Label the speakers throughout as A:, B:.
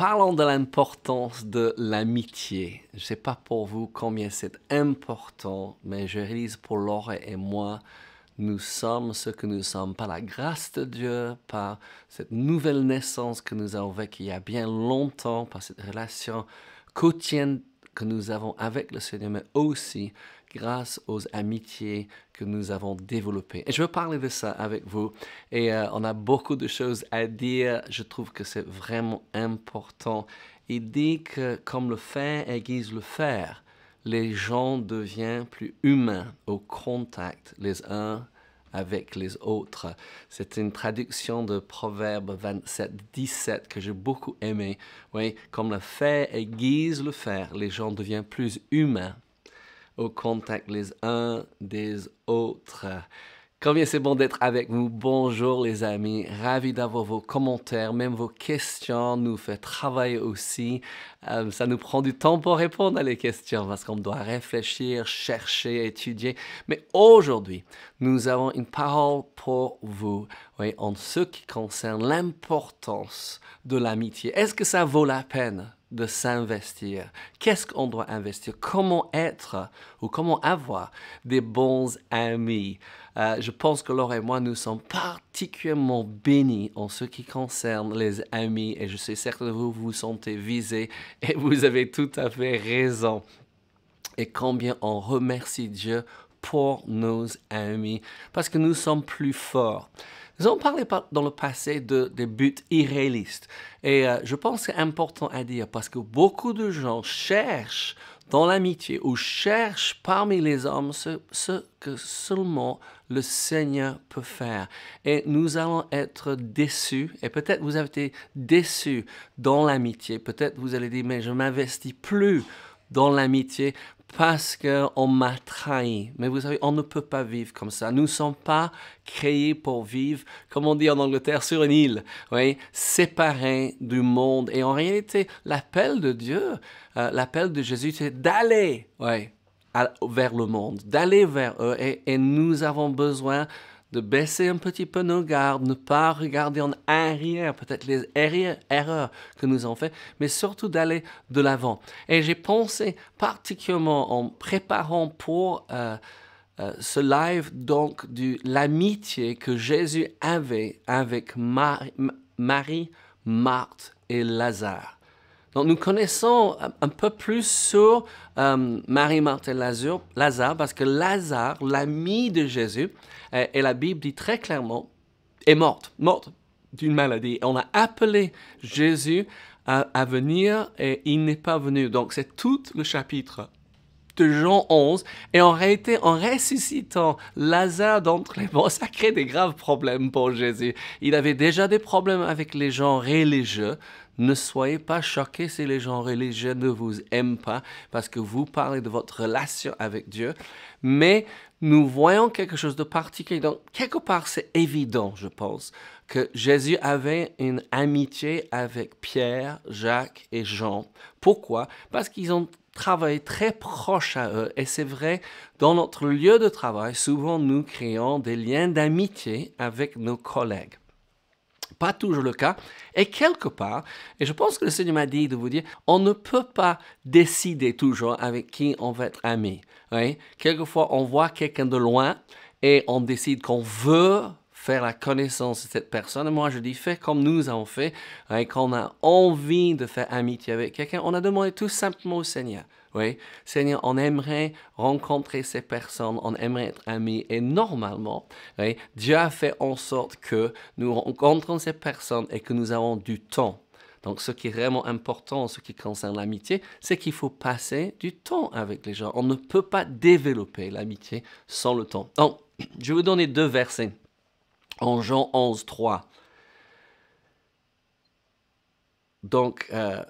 A: parlons de l'importance de l'amitié. Je ne sais pas pour vous combien c'est important, mais je réalise pour Laure et moi, nous sommes ce que nous sommes par la grâce de Dieu, par cette nouvelle naissance que nous avons vécue il y a bien longtemps, par cette relation quotidienne que nous avons avec le Seigneur, mais aussi grâce aux amitiés que nous avons développées. Et je veux parler de ça avec vous. Et euh, on a beaucoup de choses à dire. Je trouve que c'est vraiment important. Il dit que comme le fait aiguise le fer, les gens deviennent plus humains au contact les uns avec les autres. C'est une traduction de Proverbe 27, 17 que j'ai beaucoup aimé. Oui, comme le fer aiguise le fer, les gens deviennent plus humains au contact les uns des autres. Combien c'est bon d'être avec vous. Bonjour les amis. Ravi d'avoir vos commentaires, même vos questions. Nous fait travailler aussi. Euh, ça nous prend du temps pour répondre à les questions parce qu'on doit réfléchir, chercher, étudier. Mais aujourd'hui, nous avons une parole pour vous en ce qui concerne l'importance de l'amitié. Est-ce que ça vaut la peine de s'investir. Qu'est-ce qu'on doit investir Comment être ou comment avoir des bons amis euh, Je pense que Laure et moi, nous sommes particulièrement bénis en ce qui concerne les amis et je sais, certains que vous vous sentez visé et vous avez tout à fait raison. Et combien on remercie Dieu pour nos amis parce que nous sommes plus forts. Nous avons parlé dans le passé de, des buts irréalistes. Et euh, je pense que c'est important à dire parce que beaucoup de gens cherchent dans l'amitié ou cherchent parmi les hommes ce, ce, que seulement le Seigneur peut faire. Et nous allons être déçus, et peut-être vous avez été déçus dans l'amitié, peut-être vous allez dire, mais je m'investis plus dans l'amitié parce qu'on m'a trahi. Mais vous savez, on ne peut pas vivre comme ça. Nous ne sommes pas créés pour vivre, comme on dit en Angleterre, sur une île, oui, séparés du monde. Et en réalité, l'appel de Dieu, euh, l'appel de Jésus, c'est d'aller vers le monde, d'aller vers eux. et nous avons besoin de baisser un petit peu nos gardes, ne pas regarder en arrière peut-être les erreurs que nous avons faites, mais surtout d'aller de l'avant. Et j'ai pensé particulièrement en préparant pour euh, euh, ce live donc de l'amitié que Jésus avait avec Marie, Marthe et Lazare. Donc nous connaissons un peu plus sur euh, Marie-Martin Lazare, parce que Lazare, l'ami de Jésus, euh, et la Bible dit très clairement, est morte, morte d'une maladie. On a appelé Jésus à venir et il n'est pas venu. Donc c'est tout le chapitre Jean 11 et en réalité, en ressuscitant Lazare d'entre les morts, ça crée des graves problèmes pour Jésus. Il avait déjà des problèmes avec les gens religieux. Ne soyez pas choqués si les gens religieux ne vous aiment pas parce que vous parlez de votre relation avec Dieu. Mais nous voyons quelque chose de particulier. Donc, quelque part, c'est évident, je pense, que Jésus avait une amitié avec Pierre, Jacques et Jean. Pourquoi Parce qu'ils ont travailler très proche à eux. Et c'est vrai, dans notre lieu de travail, souvent nous créons des liens d'amitié avec nos collègues. Pas toujours le cas. Et quelque part, et je pense que le Seigneur m'a dit de vous dire, on ne peut pas décider toujours avec qui on va être ami. Quelquefois, on voit quelqu'un de loin et on décide qu'on veut faire la connaissance de cette personne. Moi, je dis, fais comme nous avons fait. Hein, quand on a envie de faire amitié avec quelqu'un, on a demandé tout simplement au Seigneur. Oui, Seigneur, on aimerait rencontrer ces personnes, on aimerait être amis. Et normalement, Dieu a fait en sorte que nous rencontrons ces personnes et que nous avons du temps. Donc, ce qui est vraiment important, en ce qui concerne l'amitié, c'est qu'il faut passer du temps avec les gens. On ne peut pas développer l'amitié sans le temps. Donc, je vais vous donner deux versets en Jean 11, Donc, euh,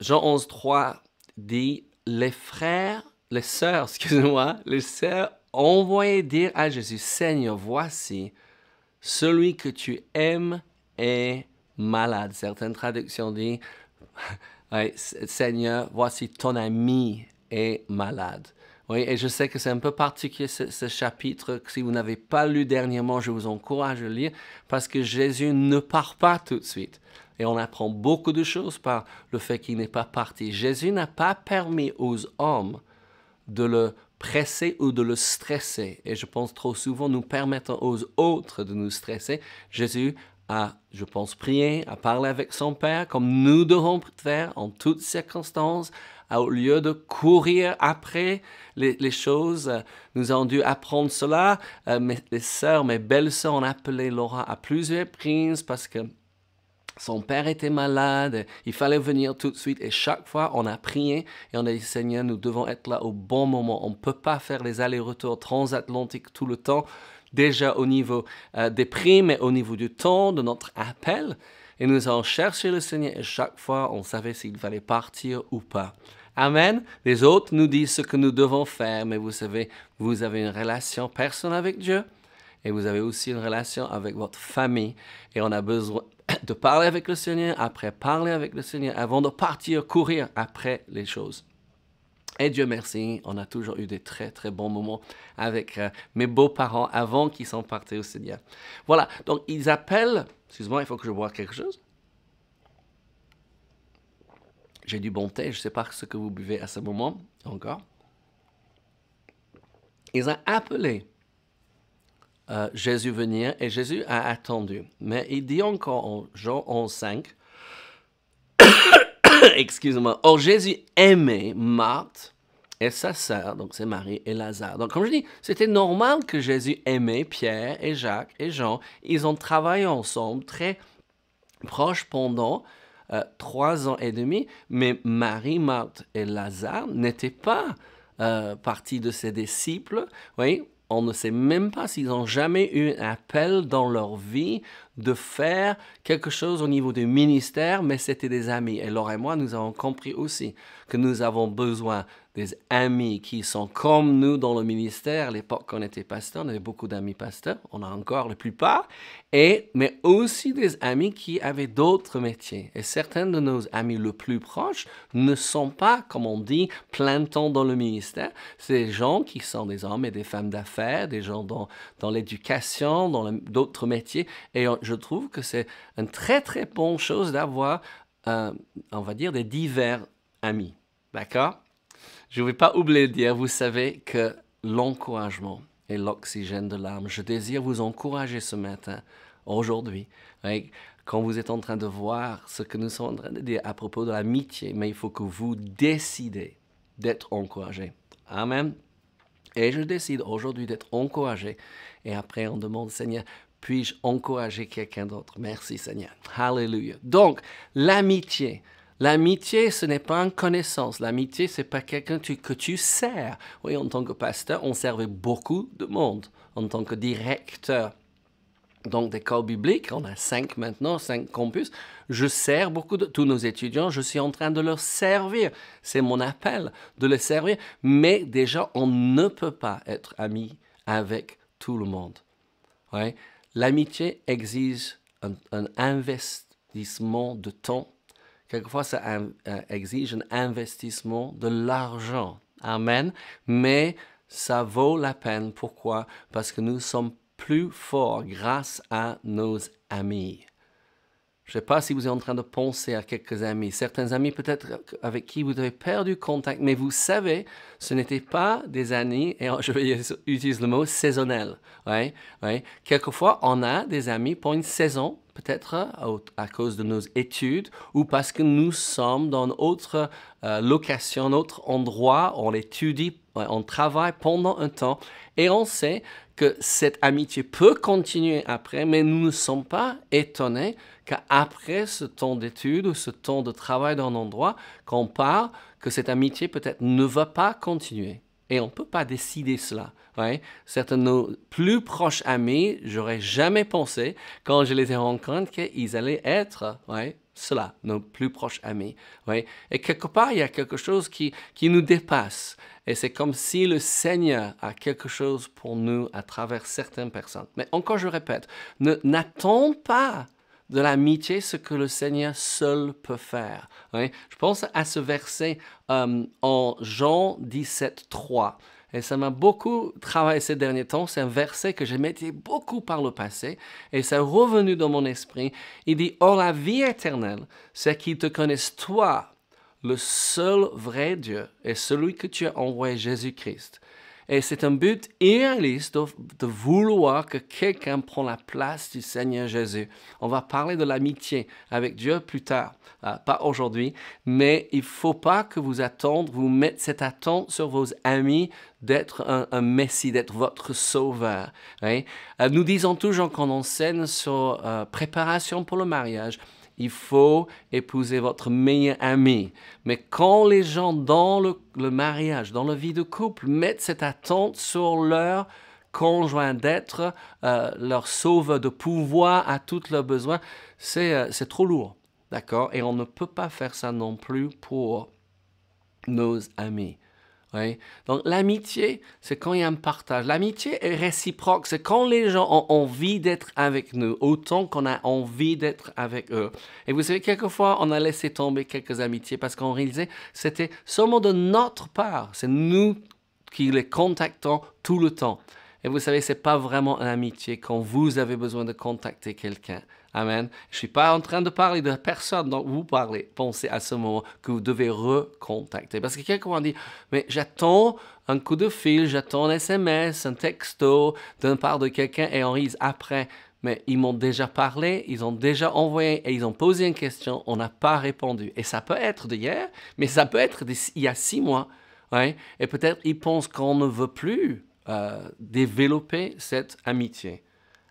A: Jean 11, 3 dit Les frères, les sœurs, excusez-moi, les sœurs envoyé dire à Jésus Seigneur, voici, celui que tu aimes est malade. Certaines traductions disent Seigneur, voici ton ami est malade. Oui, et je sais que c'est un peu particulier ce, chapitre. Que si vous n'avez pas lu dernièrement, je vous encourage à le lire parce que Jésus ne part pas tout de suite. Et on apprend beaucoup de choses par le fait qu'il n'est pas parti. Jésus n'a pas permis aux hommes de le presser ou de le stresser. Et je pense trop souvent, nous permettant aux autres de nous stresser. Jésus a, je pense, prié, a parlé avec son Père, comme nous devons faire en toutes circonstances, au lieu de courir après les, choses. Nous avons dû apprendre cela. Euh, mes sœurs, mes belles-sœurs ont appelé Laura à plusieurs prises parce que son père était malade, il fallait venir tout de suite et chaque fois on a prié et on a dit Seigneur, nous devons être là au bon moment. On ne peut pas faire les allers-retours transatlantiques tout le temps, déjà au niveau euh, des primes mais au niveau du temps, de notre appel. Et nous avons cherché le Seigneur et chaque fois on savait s'il fallait partir ou pas. Amen. Les autres nous disent ce que nous devons faire, mais vous savez, vous avez une relation personnelle avec Dieu et vous avez aussi une relation avec votre famille. Et on a besoin de parler avec le Seigneur, après parler avec le Seigneur, avant de partir courir après les choses. Et Dieu merci, on a toujours eu des très très bons moments avec euh, mes beaux-parents avant qu'ils sont partis au Seigneur. Voilà, donc ils appellent, excuse-moi, il faut que je boive quelque chose. J'ai du bon thé, je ne sais pas ce que vous buvez à ce moment encore. Ils ont appelé euh, Jésus venir et Jésus a attendu. Mais il dit encore en Jean 11, 5, excusez-moi, or Jésus aimait Marthe et sa sœur, donc c'est Marie et Lazare. Donc comme je dis, c'était normal que Jésus aimait Pierre et Jacques et Jean. Ils ont travaillé ensemble, très proche pendant euh, trois ans et demi, mais Marie, Marthe et Lazare n'étaient pas euh, partie de ses disciples. Oui, on ne sait même pas s'ils ont jamais eu un appel dans leur vie de faire quelque chose au niveau du ministère, mais c'était des amis. Et Laure et moi, nous avons compris aussi que nous avons besoin des amis qui sont comme nous dans le ministère. À l'époque, qu'on était pasteur, on avait beaucoup d'amis pasteurs, on a encore la plupart, et, mais aussi des amis qui avaient d'autres métiers. Et certains de nos amis le plus proches ne sont pas, comme on dit, plein temps dans le ministère. C'est des gens qui sont des hommes et des femmes d'affaires, des gens dans, dans l'éducation, dans d'autres métiers. Et je trouve que c'est une très très bonne chose d'avoir, euh, on va dire, des divers amis. D'accord je ne vais pas oublier de dire, vous savez que l'encouragement est l'oxygène de l'âme. Je désire vous encourager ce matin, aujourd'hui, quand vous êtes en train de voir ce que nous sommes en train de dire à propos de l'amitié, mais il faut que vous décidez d'être encouragé. Amen. Et je décide aujourd'hui d'être encouragé. Et après, on demande, Seigneur, puis-je encourager quelqu'un d'autre Merci, Seigneur. Hallelujah. Donc, l'amitié, L'amitié, ce n'est pas une connaissance. L'amitié, c'est pas quelqu'un que tu sers. Oui, en tant que pasteur, on servait beaucoup de monde en tant que directeur. Donc, des corps bibliques, on a cinq maintenant, cinq campus. Je sers beaucoup de tous nos étudiants, je suis en train de leur servir. C'est mon appel de les servir. Mais déjà, on ne peut pas être ami avec tout le monde. L'amitié exige un investissement de temps Quelquefois, ça euh, exige un investissement de l'argent. Amen. Mais ça vaut la peine. Pourquoi Parce que nous sommes plus forts grâce à nos amis. Je ne sais pas si vous êtes en train de penser à quelques amis, certains amis peut-être avec qui vous avez perdu contact, mais vous savez, ce n'était pas des amis, et je vais utiliser le mot saisonnel. Ouais, ouais. Quelquefois, on a des amis pour une saison, peut-être euh, à cause de nos études ou parce que nous sommes dans une autre euh, location, un autre endroit, on étudie, on travaille pendant un temps et on sait que cette amitié peut continuer après, mais nous ne sommes pas étonnés qu'après ce temps d'études ou ce temps de travail dans un endroit, qu'on part, que cette amitié peut-être ne va pas continuer. Et on ne peut pas décider cela. Ouais. Certains de nos plus proches amis, j'aurais jamais pensé, quand je les ai rencontrés, qu'ils allaient être cela, nos plus proches amis. Et quelque part, il y a quelque chose qui, qui nous dépasse. Et c'est comme si le Seigneur a quelque chose pour nous à travers certaines personnes. Mais encore, je répète, n'attends pas de l'amitié ce que le Seigneur seul peut faire. Je pense à ce verset euh, en Jean 17, 3. Et ça m'a beaucoup travaillé ces derniers temps. C'est un verset que j'ai médité beaucoup par le passé et c'est revenu dans mon esprit. Il dit Or, la vie éternelle, c'est qu'il te connaissent, toi, le seul vrai Dieu, et celui que tu as envoyé, Jésus-Christ. Et c'est un but irréaliste de, vouloir que quelqu'un prenne la place du Seigneur Jésus. On va parler de l'amitié avec Dieu plus tard, euh, pas aujourd'hui, mais il ne faut pas que vous attendiez, vous mettez cette attente sur vos amis d'être un, Messie, d'être votre sauveur. Hein. Euh, nous disons toujours qu'on enseigne sur euh, préparation pour le mariage, il faut épouser votre meilleur ami. Mais quand les gens dans le, mariage, dans la vie de couple, mettent cette attente sur leur conjoint d'être, euh, leur sauveur de pouvoir à tous leurs besoins, euh, c'est trop lourd. D'accord Et on ne peut pas faire ça non plus pour nos amis. Donc l'amitié, c'est quand il y a un partage. L'amitié est réciproque, c'est quand les gens ont envie d'être avec nous, autant qu'on a envie d'être avec eux. Et vous savez, quelquefois, on a laissé tomber quelques amitiés parce qu'on réalisait c'était seulement de notre part, c'est nous qui les contactons tout le temps. Et vous savez, c'est pas vraiment une amitié quand vous avez besoin de contacter quelqu'un. Amen. Je ne suis pas en train de parler de personne dont vous parlez. Pensez à ce moment que vous devez recontacter. Parce que quelqu'un dit, mais j'attends un coup de fil, j'attends un SMS, un texto d'une part de quelqu'un et on rise après mais ils m'ont déjà parlé, ils ont déjà envoyé et ils ont posé une question, on n'a pas répondu. Et ça peut être d'hier, mais ça peut être il y a six mois. Et peut-être ils pensent qu'on ne veut plus euh, développer cette amitié.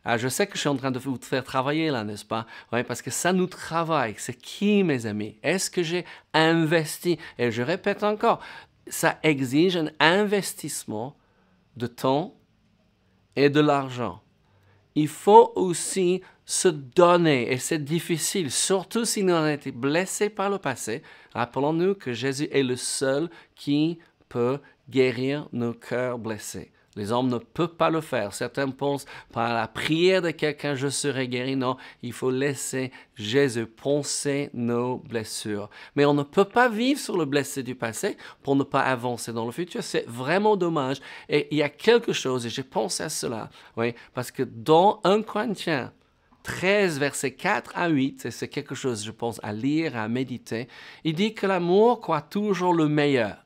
A: Ah, je sais que je suis en train de vous faire travailler là, n'est-ce pas Oui, parce que ça nous travaille. C'est qui, mes amis Est-ce que j'ai investi Et je répète encore, ça exige un investissement de temps et de l'argent. Il faut aussi se donner, et c'est difficile, surtout si nous avons été blessés par le passé. Rappelons-nous que Jésus est le seul qui peut guérir nos cœurs blessés. Les hommes ne peuvent pas le faire. Certains pensent par la prière de quelqu'un, je serai guéri. Non, il faut laisser Jésus poncer nos blessures. Mais on ne peut pas vivre sur le blessé du passé pour ne pas avancer dans le futur. C'est vraiment dommage. Et il y a quelque chose, et j'ai pensé à cela, oui, parce que dans 1 Corinthiens 13, versets 4 à 8, et c'est quelque chose, je pense, à lire, à méditer, il dit que l'amour croit toujours le meilleur.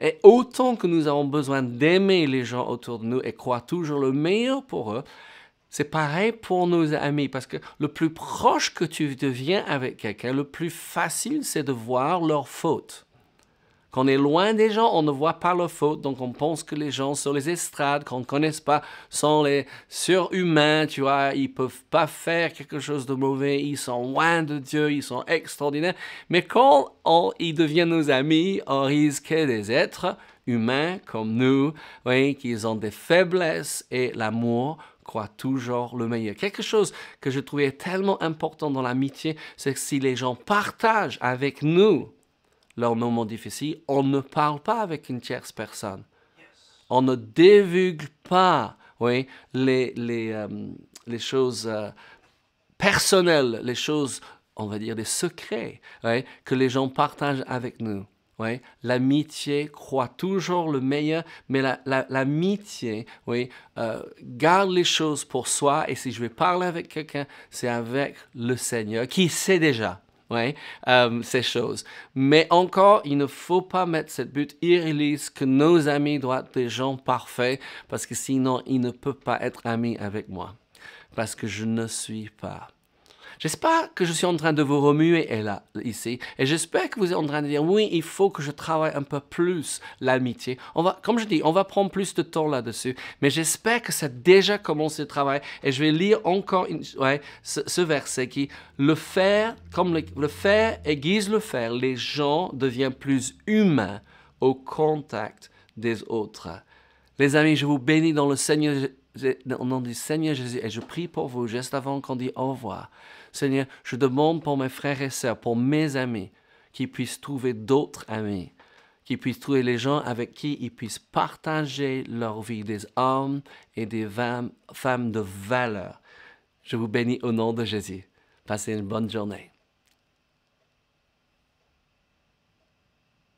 A: Et autant que nous avons besoin d'aimer les gens autour de nous et croire toujours le meilleur pour eux, c'est pareil pour nos amis, parce que le plus proche que tu deviens avec quelqu'un, le plus facile c'est de voir leurs fautes. Quand on est loin des gens, on ne voit pas leurs fautes, donc on pense que les gens sur les estrades qu'on ne connaisse pas sont les surhumains, tu vois, ils peuvent pas faire quelque chose de mauvais, ils sont loin de Dieu, ils sont extraordinaires. Mais quand ils deviennent nos amis, on risque des êtres humains comme nous, oui, qu'ils ont des faiblesses et l'amour croit toujours le meilleur. Quelque chose que je trouvais tellement important dans l'amitié, c'est que si les gens partagent avec nous leurs moments difficiles, difficile, on ne parle pas avec une tierce personne. On ne divulgue pas oui, les, les, euh, les choses euh, personnelles, les choses, on va dire, des secrets que les gens partagent avec nous. l'amitié croit toujours le meilleur, mais l'amitié oui, euh, garde les choses pour soi. Et si je vais parler avec quelqu'un, c'est avec le Seigneur qui sait déjà. Euh, ces choses. Mais encore, il ne faut pas mettre cette but irréaliste que nos amis doivent être des gens parfaits, parce que sinon, ils ne peuvent pas être amis avec moi, parce que je ne suis pas J'espère que je suis en train de vous remuer et là, ici. Et j'espère que vous êtes en train de dire, oui, il faut que je travaille un peu plus l'amitié. On va, comme je dis, on va prendre plus de temps là-dessus. Mais j'espère que ça a déjà commencé le travail. Et je vais lire encore une, ouais, ce, verset qui, le faire comme le, le fer aiguise le fer, les gens deviennent plus humains au contact des autres. Les amis, je vous bénis dans le Seigneur au nom du Seigneur Jésus, et je prie pour vous juste avant qu'on dit au revoir. Seigneur, je demande pour mes frères et sœurs, pour mes amis, qu'ils puissent trouver d'autres amis, qu'ils puissent trouver les gens avec qui ils puissent partager leur vie, des hommes et des femmes de valeur. Je vous bénis au nom de Jésus. Passez une bonne journée.